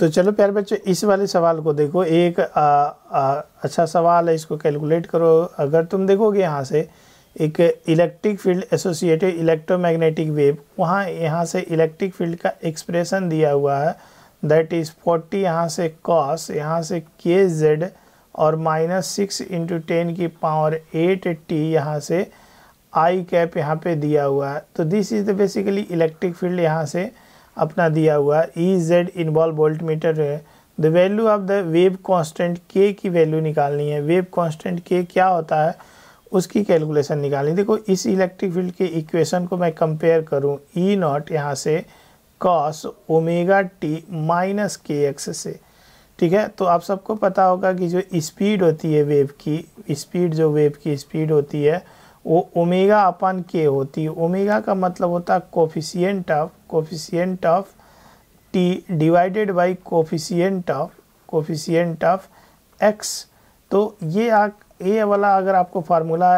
तो चलो प्यारे बच्चों इस वाले सवाल को देखो एक आ, आ, अच्छा सवाल है इसको कैलकुलेट करो अगर तुम देखोगे यहाँ से एक electric field associated electromagnetic wave वहाँ यहाँ से इलेक्ट्रिक फील्ड का एक्सप्रेशन दिया हुआ है दैट इज़ फोर्टी यहाँ से कॉस यहाँ से के जेड और माइनस सिक्स इंटू टेन की पावर एट टी यहाँ से आई कैप यहाँ पे दिया हुआ है तो this is the basically electric field यहाँ से अपना दिया हुआ E Z involve volt metre है the value of the wave constant k की वैल्यू निकालनी है वेव कांस्टेंट के क्या होता है उसकी कैलकुलेशन निकालनी देखो इस इलेक्ट्रिक फील्ड के इक्वेशन को मैं कंपेयर करूं ई e नॉट यहाँ से cos omega T minus K X से ठीक है तो आप सबको पता होगा कि जो स्पीड होती है वेव की स्पीड जो वेव की स्पीड होती है वो ओमेगा अपन के होती है ओमेगा का मतलब होता है coefficient of coefficient of T divided by coefficient of coefficient of X तो ये आ ये वाला अगर आपको फार्मूला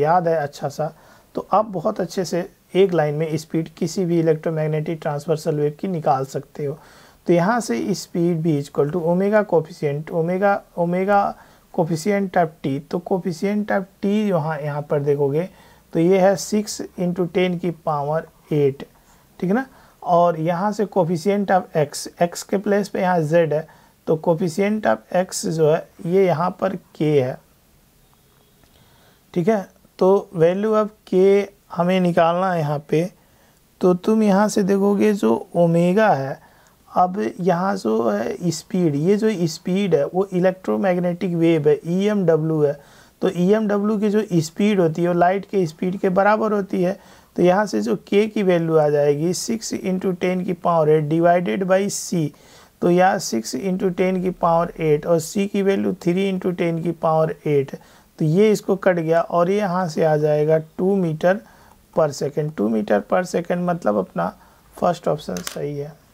याद है अच्छा सा तो आप बहुत अच्छे से एक लाइन में स्पीड किसी भी इलेक्ट्रोमैग्नेटिक ट्रांसवर्सल वेव की निकाल सकते हो तो यहाँ से स्पीड भी equal to omega coefficient omega omega coefficient of T तो कोफिशियंट ऑफ टी यहाँ यहाँ पर देखोगे तो ये है सिक्स इंटू टेन की पावर एट ठीक है ना और यहाँ से कोफिशियंट ऑफ एक्स एक्स के प्लेस पे यहाँ जेड है तो कोफिशियंट ऑफ एक्स जो है ये यहाँ पर के है ठीक है तो वैल्यू ऑफ के हमें निकालना है यहाँ पे तो तुम यहाँ से देखोगे जो ओमेगा है अब यहाँ जो है स्पीड ये जो स्पीड है वो इलेक्ट्रोमैग्नेटिक वेव है ई एम डब्ल्यू है तो ई एम डब्ल्यू की जो स्पीड होती है वो लाइट के स्पीड के बराबर होती है तो यहाँ से जो के की वैल्यू आ जाएगी सिक्स इंटू टेन की power eight divided by C तो यहाँ सिक्स इंटू टेन की पावर एट और सी की वैल्यू थ्री इंटू टेन की पावर एट तो ये इसको कट गया और ये यहाँ से आ जाएगा two metre per second two metre per second मतलब अपना फर्स्ट ऑप्शन सही है